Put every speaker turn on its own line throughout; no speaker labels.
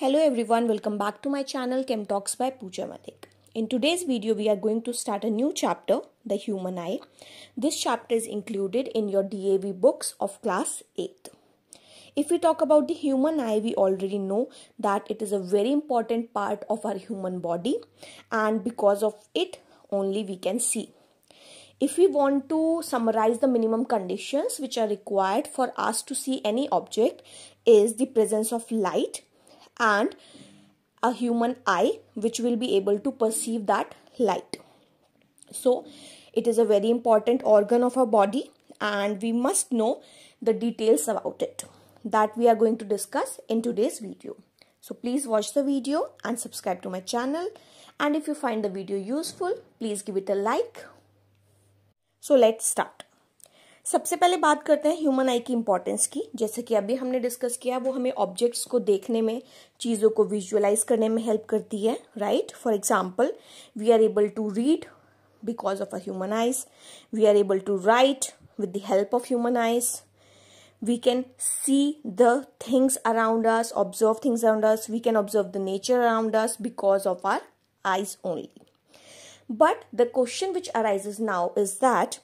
Hello everyone, welcome back to my channel Chem Talks by Pooja Mathik. In today's video, we are going to start a new chapter, The Human Eye. This chapter is included in your DAV books of class 8. If we talk about the human eye, we already know that it is a very important part of our human body and because of it only we can see. If we want to summarize the minimum conditions which are required for us to see any object is the presence of light and a human eye which will be able to perceive that light. So, it is a very important organ of our body and we must know the details about it that we are going to discuss in today's video. So please watch the video and subscribe to my channel and if you find the video useful please give it a like. So let's start. सबसे पहले बात करते हैं human आई की importance की जैसे कि अभी हमने डिस्कस किया वो हमें ऑब्जेक्ट्स को देखने में चीज़ों को विजुअलाइज करने में हेल्प करती है right for example we are able to read because of a human eyes we are able to write with the help of human eyes we can see the things around us observe things around us we can observe the nature around us because of our eyes only but the question which arises now is that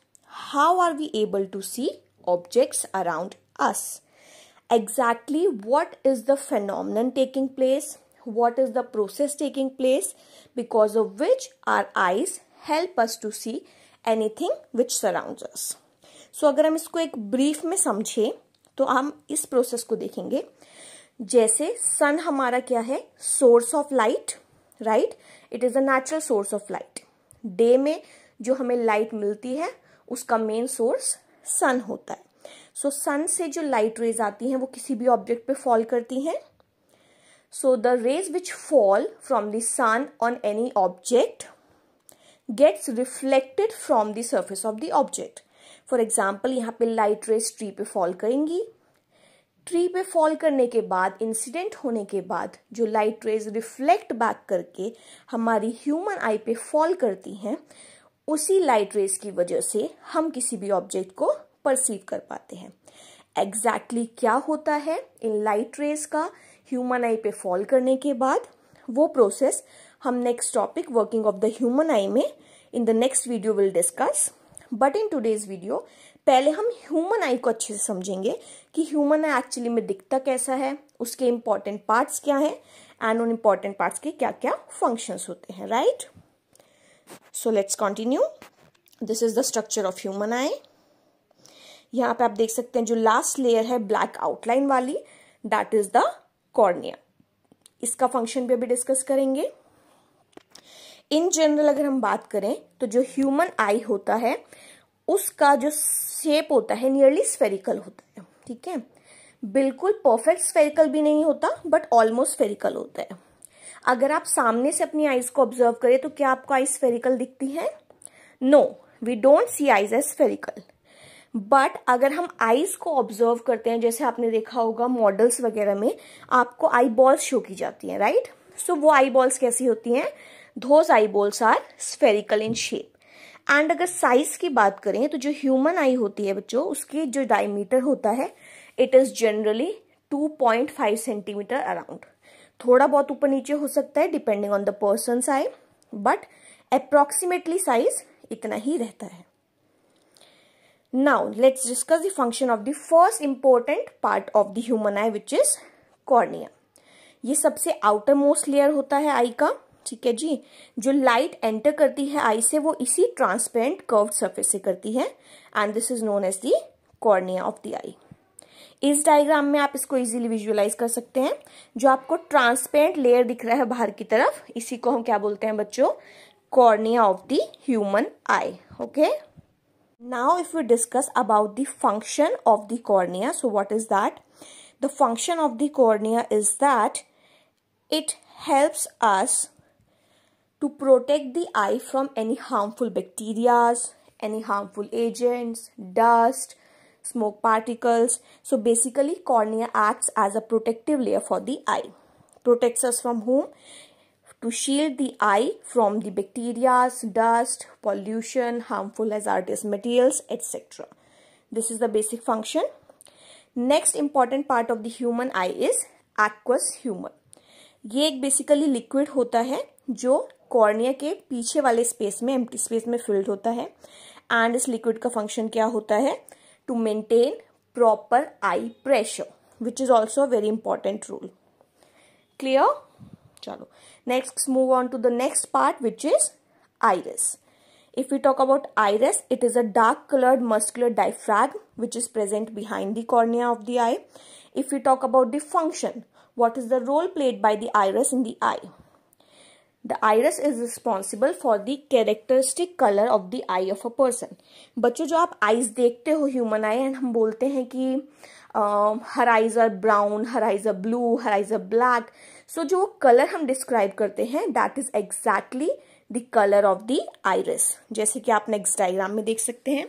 how are we able to see objects around us? Exactly what is the phenomenon taking place? What is the process taking place because of which our eyes help us to see anything which surrounds us? so, agar hum isko ek brief mein samjhe to hum is process ko dekhenge jaise sun hamara kya hai source of light right it is a natural source of light day mein जो हमें light मिलती है उसका main source सन होता है so so, सन से जो light rays आती हैं वो किसी भी ऑब्जेक्ट पे फॉल करती हैं so the rays which fall from the sun on any object gets reflected from the surface of the object for example यहाँ पे लाइट रेज ट्री पे फॉल करेंगी ट्री पे फॉल करने के बाद इंसिडेंट होने के बाद जो लाइट रेज रिफ्लेक्ट बैक करके हमारी ह्यूमन आई पे फॉल करती हैं उसी लाइट रेस की वजह से हम किसी भी ऑब्जेक्ट को परसीव कर पाते हैं एग्जैक्टली exactly क्या होता है इन लाइट रेस का ह्यूमन आई पे फॉल करने के बाद वो प्रोसेस हम next topic working of the human eye में in the next video will discuss but in today's video पहले हम ह्यूमन आई को अच्छे से समझेंगे कि ह्यूमन आई एक्चुअली में दिखता कैसा है उसके इम्पॉर्टेंट पार्ट्स क्या हैं एंड उन इम्पॉर्टेंट पार्ट्स के क्या क्या फंक्शंस होते हैं right right? So let's continue this is the structure of human eye यहाँ पे आप देख सकते हैं जो लास्ट लेयर है ब्लैक आउटलाइन वाली दैट इज द कॉर्निया इसका फंक्शन भी अभी डिस्कस करेंगे इन जनरल अगर हम बात करें तो जो ह्यूमन आई होता है उसका जो शेप होता है नियरली स्फेरिकल होता है ठीक है बिल्कुल परफेक्ट स्फेरिकल भी नहीं होता बट ऑलमोस्ट स्फेरिकल होता है अगर आप सामने से अपनी आईज को ऑब्जर्व करें तो क्या आपको आई स्फेरिकल दिखती है no we don't see eyes as spherical but अगर हम आईज को ऑब्जर्व करते हैं जैसे आपने देखा होगा मॉडल्स वगैरह में आपको आई बॉल्स शो की जाती हैं राइट सो वो आई बॉल्स कैसी होती हैं those eye balls are spherical in shape and अगर साइज की बात करें तो जो ह्यूमन आई होती है बच्चों उसकी जो डायमीटर होता है it is generally 2.5 centimetre around थोड़ा बहुत ऊपर नीचे हो सकता है depending on the person eye but approximately size इतना ही रहता है now let's discuss the function of the first important part of the human eye which is cornea ये सबसे आउटर मोस्ट लेयर होता है आई का ठीक है जी जो लाइट एंटर करती है आई से वो इसी ट्रांसपेरेंट कर्व सरफेस से करती है and this is known as the cornea of the eye इस डायग्राम में आप इसको इजीली विजुअलाइज कर सकते हैं जो आपको ट्रांसपेरेंट लेयर दिख रहा है बाहर की तरफ इसी को हम क्या बोलते हैं बच्चों cornea of the human eye okay now if you discuss about the function of the cornea so what is that the function of the cornea is that it helps us to protect the eye from any harmful bacterias any harmful agents dust smoke particles. So basically cornea acts as a protective layer for the eye. Protects us from whom? To shield the eye from the bacteria, dust, pollution, harmful hazardous materials, etc. This is the basic function. Next important part of the human eye is aqueous humor. ye ek basically liquid hota hai jo cornea ke piche wale space mein empty space mein filled hota hai and is liquid ka function kya hota hai to maintain proper eye pressure which is also a very important rule clear chalo next move on to the next part which is iris if we talk about iris it is a dark colored muscular diaphragm which is present behind the cornea of the eye if we talk about the function what is the role played by the iris in the eye the iris is responsible for the characteristic colour of the eye of a person बच्चों जो आप eyes देखते हो human I and हम बोलते हैं कि her eyes are brown her eyes are blue her eyes are black so जो कलर हम डिस्क्राइब करते हैं that is exactly the colour of the iris. जैसे कि आप नेक्स्ट डायग्राम में देख सकते हैं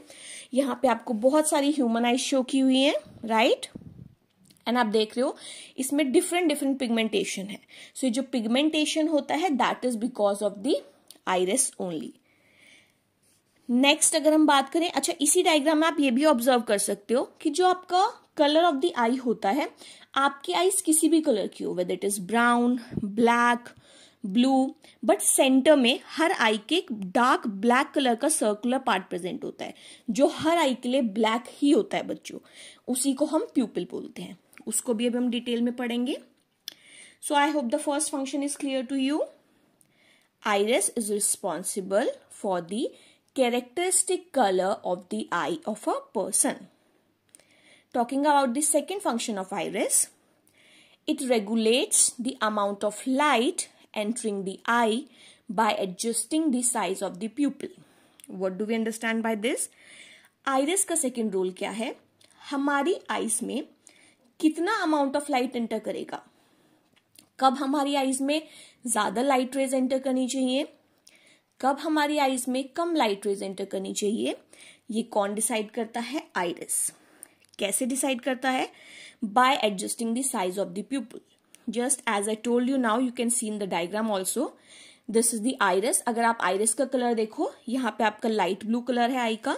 यहाँ पे आपको बहुत सारी ह्यूमन eyes शो की हुई है राइट right? एंड आप देख रहे हो इसमें डिफरेंट डिफरेंट पिगमेंटेशन है सो so, ये जो पिगमेंटेशन होता है that is because of the iris only next अगर हम बात करें अच्छा इसी डायग्राम में आप ये भी ऑब्जर्व कर सकते हो कि जो आपका कलर ऑफ द आई होता है आपकी आईज किसी भी कलर की हो whether it is brown black blue but centre में हर आई के एक डार्क ब्लैक कलर का सर्कुलर पार्ट प्रेजेंट होता है जो हर आई के लिए ब्लैक ही होता है बच्चों उसी को हम प्यूपिल बोलते हैं उसको भी अभी हम डिटेल में पढ़ेंगे so I hope the first function is clear to you iris is responsible for the characteristic colour of the eye of a person talking about the second function of iris it regulates the amount of light entering the eye by adjusting the size of the pupil what do we understand by this iris का second role क्या है हमारी ice में कितना amount of light enter करेगा कब हमारी eyes में ज्यादा लाइट रेज एंटर करनी चाहिए कब हमारी आईज में कम लाइट रेज एंटर करनी चाहिए ये कौन डिसाइड करता है आइरिस कैसे डिसाइड करता है by adjusting the size of the pupil just as I told you now you can see in the diagram also this is the iris अगर आप आयरस का कलर देखो यहाँ पे आपका लाइट ब्लू कलर है आई का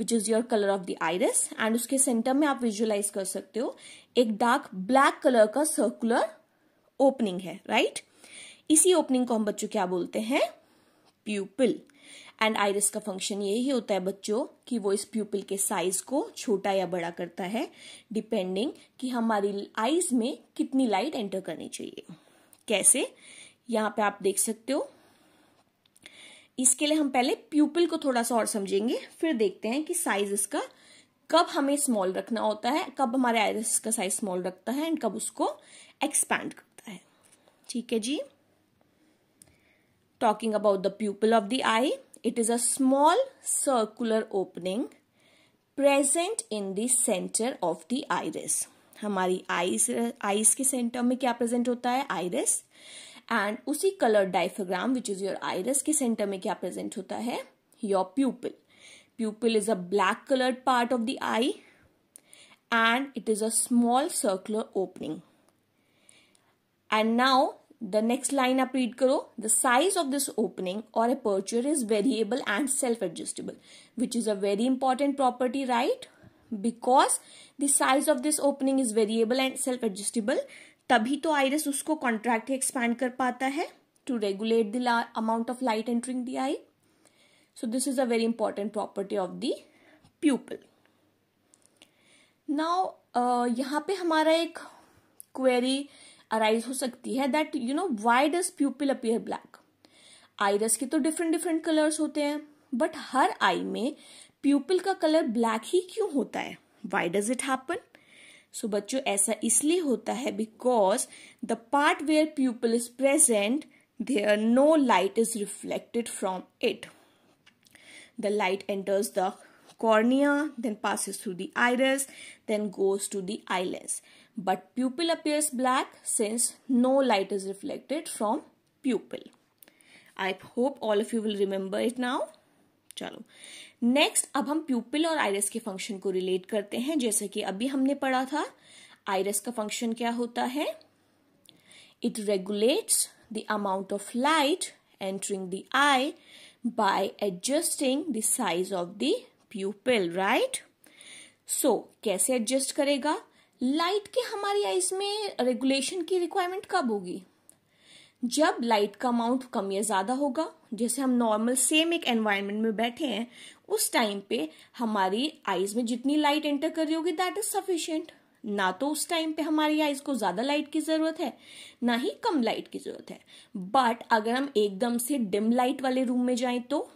which is your colour of the iris and उसके सेंटर में आप विजुअलाइज कर सकते हो एक डार्क ब्लैक कलर का सर्कुलर ओपनिंग है राइट right? इसी ओपनिंग को हम बच्चों क्या बोलते हैं प्यूपिल एंड आयरस का फंक्शन यही होता है बच्चों कि वो इस प्यूपिल के साइज को छोटा या बड़ा करता है डिपेंडिंग कि हमारी आईज में कितनी लाइट एंटर करनी चाहिए कैसे यहाँ पे आप देख सकते हो इसके लिए हम पहले प्यूपिल को थोड़ा सा और समझेंगे फिर देखते हैं कि साइज इसका कब हमें स्मॉल रखना होता है कब हमारे आयरस का साइज स्मॉल रखता है एंड कब उसको एक्सपैंड करता है ठीक है जी talking about the pupil of the eye it is a small circular opening present in centre of the the हमारी आईस आईस के सेंटर में क्या प्रेजेंट होता है आयरस एंड उसी colour diaphragm which is your iris के centre में क्या प्रेजेंट होता है your pupil pupil is a black coloured part of the eye and it is a small circular opening and now the next line आप read करो the size of this opening और aperture is variable and self adjustable which is a very important property right because the size of this opening is variable and self adjustable तभी तो iris उसको contract expand कर पाता है to regulate the amount of light entering the eye so this is a very important property of the pupil now uh, यहाँ पे हमारा एक क्वेरी अराइज हो सकती है that you know why does pupil appear black iris के तो different different colours होते हैं बट हर आई में प्यूपल का कलर ब्लैक ही क्यों होता है why does it happen so so, बच्चों ऐसा इसलिए होता है because the part where pupil is present there no light is reflected from it the light enters the cornea then passes through the iris then goes to the eye lens but pupil appears black since no light is reflected from pupil I hope all of you will remember it now चलो next अब हम प्यूपिल और Iris के function को relate करते हैं जैसे कि अभी हमने पढ़ा था आयरस का फंक्शन क्या होता है it regulates the amount of light entering the eye by adjusting the size of the pupil right so कैसे एडजस्ट करेगा लाइट के हमारी आईज में रेगुलेशन की रिक्वायरमेंट कब होगी जब लाइट का अमाउंट कम या ज्यादा होगा जैसे हम नॉर्मल सेम एक एनवायरनमेंट में बैठे हैं उस टाइम पे हमारी आईज में जितनी लाइट एंटर कर रही होगी दैट इज सफिशियंट ना तो उस टाइम पे हमारी आईज को ज्यादा लाइट की जरूरत है ना ही कम लाइट की जरूरत है बट अगर हम एकदम से डिम लाइट वाले रूम में जाएं तो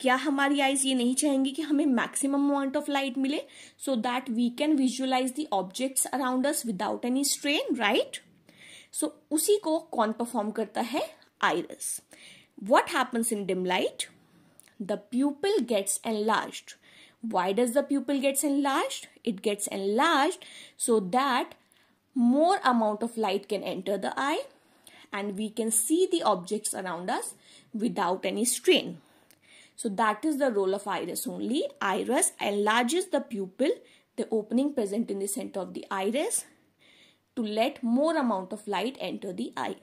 क्या हमारी आईज ये नहीं चाहेंगी कि हमें मैक्सिमम अमाउंट ऑफ लाइट मिले so that we can visualise the objects around us without any strain right so उसी को कौन परफॉर्म करता है iris what happens in dim light the pupil gets enlarged. Why does the pupil gets enlarged? It gets enlarged so that more amount of light can enter the eye and we can see the objects around us without any strain. So that is the role of iris only. Iris enlarges the pupil, the opening present in the center of the iris to let more amount of light enter the eye.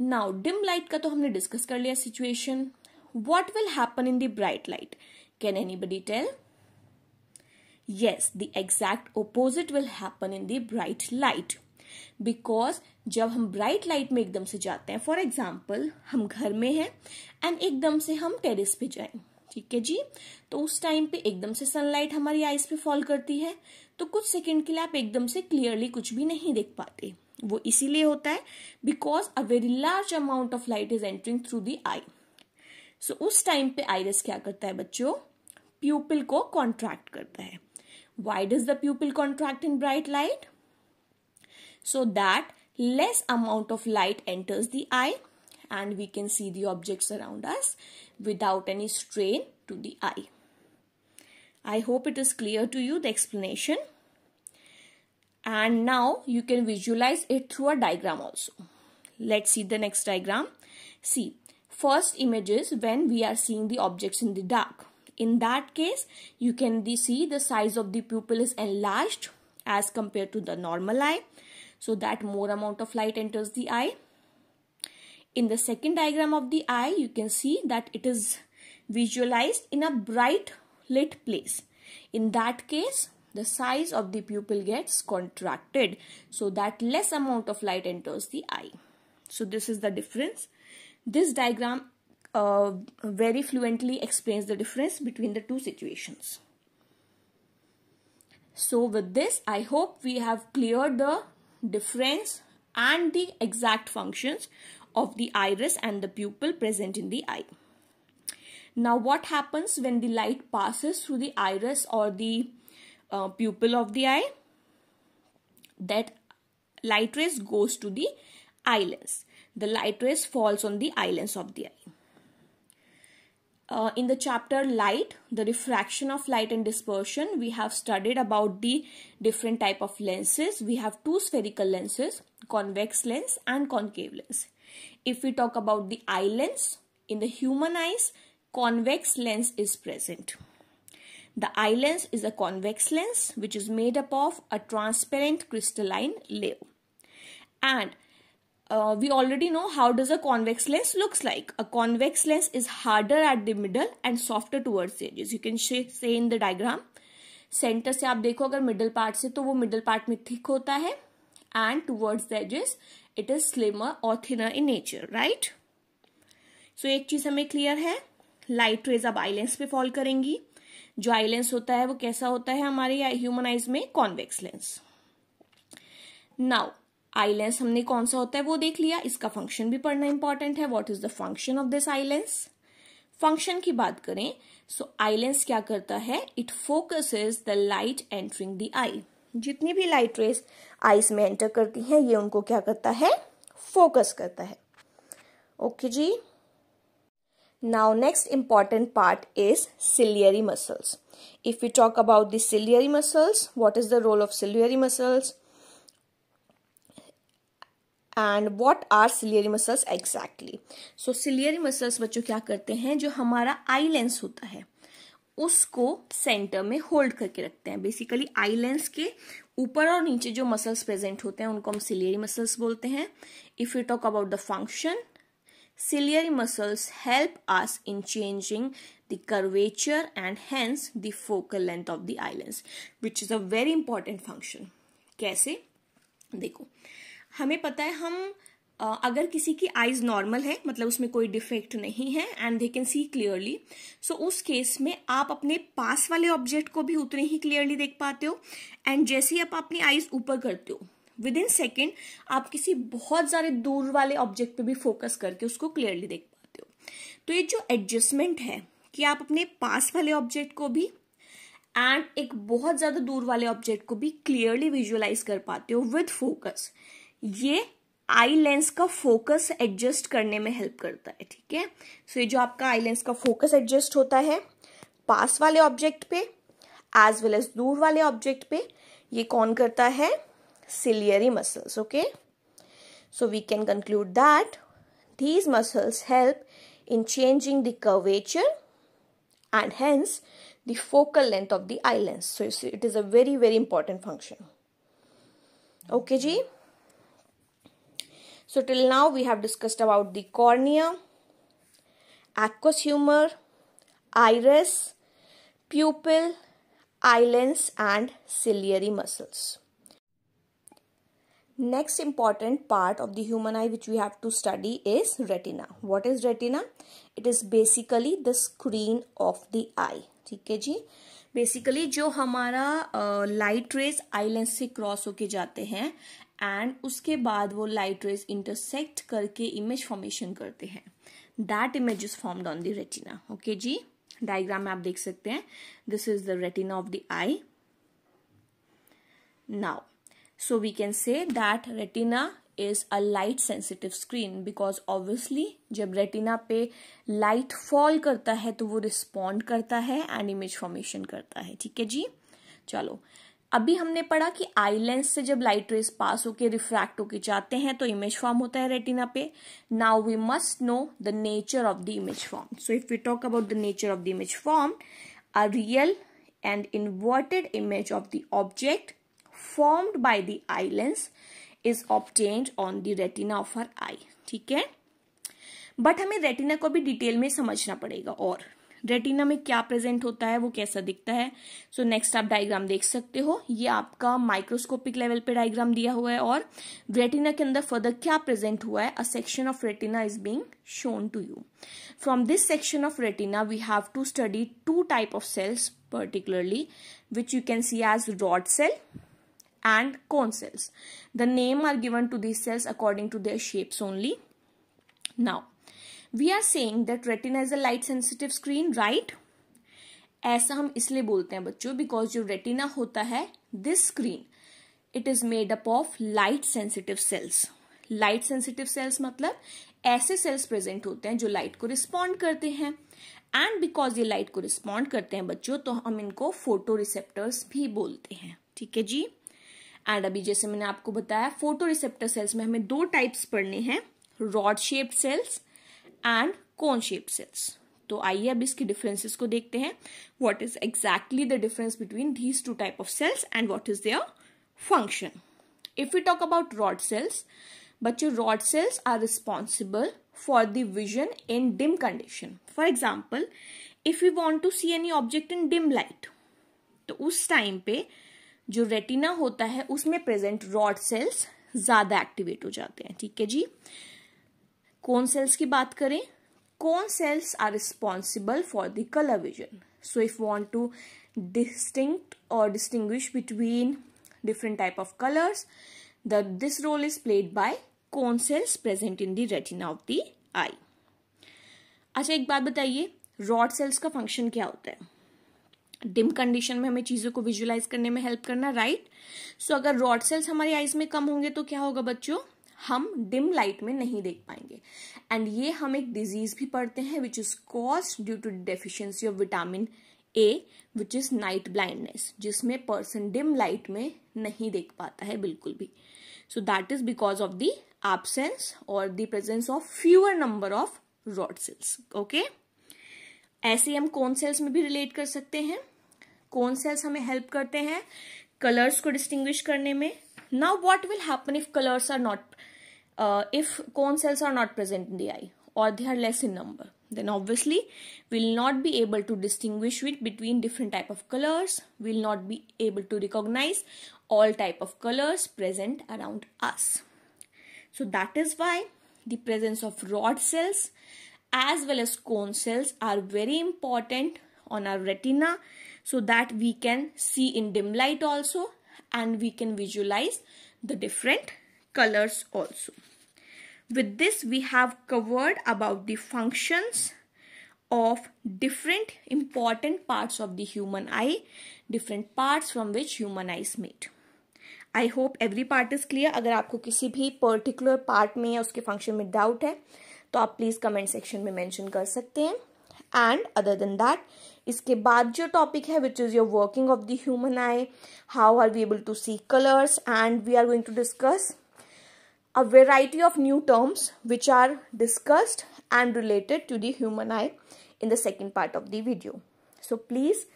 Now dim light का तो हमने discuss कर लिया situation what will happen in the bright light can anybody tell yes the exact opposite will happen in the bright light because जब हम bright light में एकदम से जाते हैं फॉर एग्जाम्पल हम घर में हैं एंड एकदम से हम टेरिस पे जाए ठीक है जी तो उस टाइम पे एकदम से सनलाइट हमारी आईज पे फॉल करती है तो कुछ सेकेंड के लिए आप एकदम से क्लियरली कुछ भी नहीं देख पाते वो इसीलिए होता है because a very large amount of light is entering through the eye so उस टाइम पे आयरस क्या करता है बच्चों प्यूपिल को कॉन्ट्रैक्ट करता है why does the pupil contract in bright light so that less amount of light enters the eye and we can see the object around us without any strain to the eye I hope it is clear to you the explanation and now you can visualize it through a diagram also let's see the next diagram see first image is when we are seeing the objects in the dark in that case you can see the size of the pupil is enlarged as compared to the normal eye so that more amount of light enters the eye in the second diagram of the eye you can see that it is visualized in a bright lit place in that case the size of the pupil gets contracted so that less amount of light enters the eye. So this is the difference. This diagram uh, very fluently explains the difference between the two situations. So with this, I hope we have cleared the difference and the exact functions of the iris and the pupil present in the eye. Now what happens when the light passes through the iris or the uh, pupil of the eye that light rays goes to the eye lens the light rays falls on the eye lens of the eye uh, in the chapter light the refraction of light and dispersion we have studied about the different type of lenses we have two spherical lenses convex lens and concave lens if we talk about the eye lens in the human eyes convex lens is present the eye lens is a convex lens which is made up of a transparent crystalline layer. And uh, we already know how does a convex lens looks like. A convex lens is harder at the middle and softer towards the edges. You can say in the diagram. center se aap देखो agar middle part se to wo middle part में thick hota hai and towards the edges it is slimmer or thinner in nature right so एक चीज हमें clear है light rays ab eye lens पे fall करेंगी जो eye lens होता है वो कैसा होता है हमारे ह्यूमन आईज में convex lens now eye lens हमने कौन सा होता है वो देख लिया इसका फंक्शन भी पढ़ना इंपॉर्टेंट है what is the function of this eye lens function की बात करें सो आई लेंस क्या करता है it focus the light entering the eye जितनी भी लाइट रेस आईज में एंटर करती हैं ये उनको क्या करता है फोकस करता है ओके okay जी Now next important part is ciliary muscles. If we talk about the ciliary muscles, what is the role of ciliary muscles? and what are ciliary muscles exactly so ciliary muscles बच्चों क्या करते हैं जो हमारा eye lens होता है उसको centre में होल्ड करके रखते हैं बेसिकली आई लेंस के ऊपर और नीचे जो मसल्स प्रेजेंट होते हैं उनको हम सिलियरी मसल्स बोलते हैं if you talk about the function Ciliary muscles help us in changing the curvature and hence the focal length of the eyelids, which is a very important function. कैसे देखो हमें पता है हम अगर किसी की आईज नॉर्मल है मतलब उसमें कोई डिफेक्ट नहीं है and they can see clearly so उस केस में आप अपने पास वाले ऑब्जेक्ट को भी उतने ही क्लियरली देख पाते हो एंड जैसे ही आप अपनी आईज ऊपर करते हो विद इन सेकेंड आप किसी बहुत सारे दूर वाले ऑब्जेक्ट पे भी फोकस करके उसको क्लियरली देख पाते हो तो ये जो एडजस्टमेंट है कि आप अपने पास वाले ऑब्जेक्ट को भी एंड एक बहुत ज़्यादा दूर वाले ऑब्जेक्ट को भी क्लियरली विजुअलाइज कर पाते हो विद फोकस ये आई लेंस का फोकस एडजस्ट करने में हेल्प करता है ठीक है सो ये जो आपका आई लेंस का फोकस एडजस्ट होता है पास वाले ऑब्जेक्ट पे एज वेल एज दूर वाले ऑब्जेक्ट पे ये कौन करता है ciliary muscles okay so we can conclude that these muscles help in changing the curvature and hence the focal length of the eye lens so it is a very very important function okay ji so till now we have discussed about the cornea aqueous humor iris pupil eye lens and ciliary muscles next important part of the human eye which we have to study is retina what is retina it is basically the screen of the eye ठीक है जी basically जो हमारा light rays eye lens से cross होके जाते हैं and उसके बाद वो लाइट रेज इंटरसेक्ट करके इमेज फॉर्मेशन करते हैं that image is formed on the retina okay जी डायग्राम में आप देख सकते हैं this is the retina of the eye now So we can say that retina is a light sensitive screen because obviously जब retina पे light fall करता है तो वो respond करता है and image formation करता है ठीक है जी चलो अभी हमने पढ़ा कि आई लेंस से जब लाइट रेस पास होके रिफ्रैक्ट होके जाते हैं तो इमेज फॉर्म होता है रेटिना पे now we must know the nature of the image form so if we talk about the nature of the image form a real and inverted image of the object formed by the eye lens is obtained on the retina of our eye ठीक है but हमें retina को भी detail में समझना पड़ेगा और retina में क्या प्रेजेंट होता है वो कैसा दिखता है सो so नेक्स्ट आप डायग्राम देख सकते हो ये आपका माइक्रोस्कोपिक लेवल पे डायग्राम दिया हुआ है और रेटिना के अंदर फर्दर क्या प्रेजेंट हुआ है a section of retina is being shown to you from this section of retina we have to study two type of cells particularly which you can see as rod cell and cone cells. The name are given to these cells according to their shapes only. Now, we are saying that retina is a light sensitive screen right ऐसा हम इसलिए बोलते हैं बच्चों because जो retina होता है this screen it is made up of light sensitive cells light sensitive cells मतलब ऐसे सेल्स प्रेजेंट होते हैं जो लाइट को रिस्पॉन्ड करते हैं एंड बिकॉज ये लाइट को रिस्पॉन्ड करते हैं बच्चों तो हम इनको फोटो रिसेप्टर्स भी बोलते हैं ठीक है जी एंड अभी जैसे मैंने आपको बताया फोटो रिसेप्टर सेल्स में हमें दो टाइप्स पढ़ने हैं rod shaped cells and cone shape cells तो आइए अब इसकी डिफरेंसेस को देखते हैं what is exactly the difference between these two type of cells and what is their function if you talk about rod cells बच्चे rod cells are responsible for the vision in dim condition for example if you want to see any object in dim light तो उस time पे जो retina होता है उसमें present rod cells ज्यादा activate हो जाते हैं ठीक है जी कौन सेल्स की बात करें कौन cells are responsible for the colour vision so if want to distinct और distinguish between different type of colours the this role is played by cone cells present in the retina of the eye अच्छा एक बात बताइए rod sales का function क्या होता है dim condition में हमें चीज़ों को विजुअलाइज करने में हेल्प करना राइट right? सो so, अगर रॉड सेल्स हमारी आईज में कम होंगे तो क्या होगा बच्चों हम डिम लाइट में नहीं देख पाएंगे एंड ये हम एक डिजीज भी पढ़ते हैं which is cause due to deficiency of vitamin A which is night blindness जिसमें पर्सन डिम लाइट में नहीं देख पाता है बिल्कुल भी so that is because of the absence और the presence of fewer number of rod cells okay ऐसे हम कौन सेल्स में भी रिलेट कर सकते हैं कौन सेल्स हमें हेल्प करते हैं कलर्स को डिस्टिंग्विश करने में now what will happen if colours are not if cone cells are not present in the eye और they are less in number then obviously will not be able to distinguish with between different type of colours will not be able to recognise all type of colours present around us so that is why the presence of rod cells as well as cone cells are very important on our retina so that we can see in dim light also and we can visualize the different colors also. With this we have covered about the functions of different important parts of the human eye, different parts from which human eyes meet. made. hope every part is clear. Clear अगर आपको किसी भी particular part में या उसके function में doubt है तो आप प्लीज़ कमेंट सेक्शन में मेंशन कर सकते हैं इसके बाद जो टॉपिक है which is your working of the human eye how are we able to see colours and we are going to discuss a variety of new terms which are discussed and related to the human eye in the second part of the video so please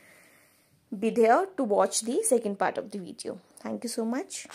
be there to watch the second part of the video thank you so much